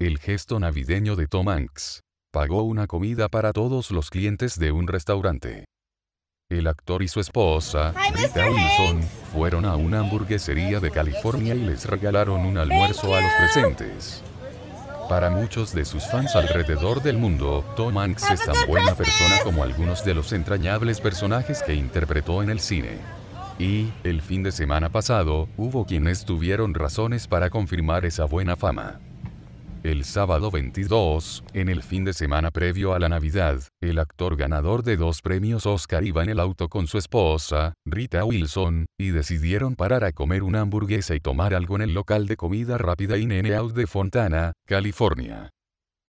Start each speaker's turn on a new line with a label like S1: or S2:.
S1: El gesto navideño de Tom Hanks. Pagó una comida para todos los clientes de un restaurante. El actor y su esposa, Rita Wilson, fueron a una hamburguesería de California y les regalaron un almuerzo a los presentes. Para muchos de sus fans alrededor del mundo, Tom Hanks es tan buena persona como algunos de los entrañables personajes que interpretó en el cine. Y, el fin de semana pasado, hubo quienes tuvieron razones para confirmar esa buena fama. El sábado 22, en el fin de semana previo a la Navidad, el actor ganador de dos premios Oscar iba en el auto con su esposa, Rita Wilson, y decidieron parar a comer una hamburguesa y tomar algo en el local de comida rápida In-N-Out de Fontana,
S2: California.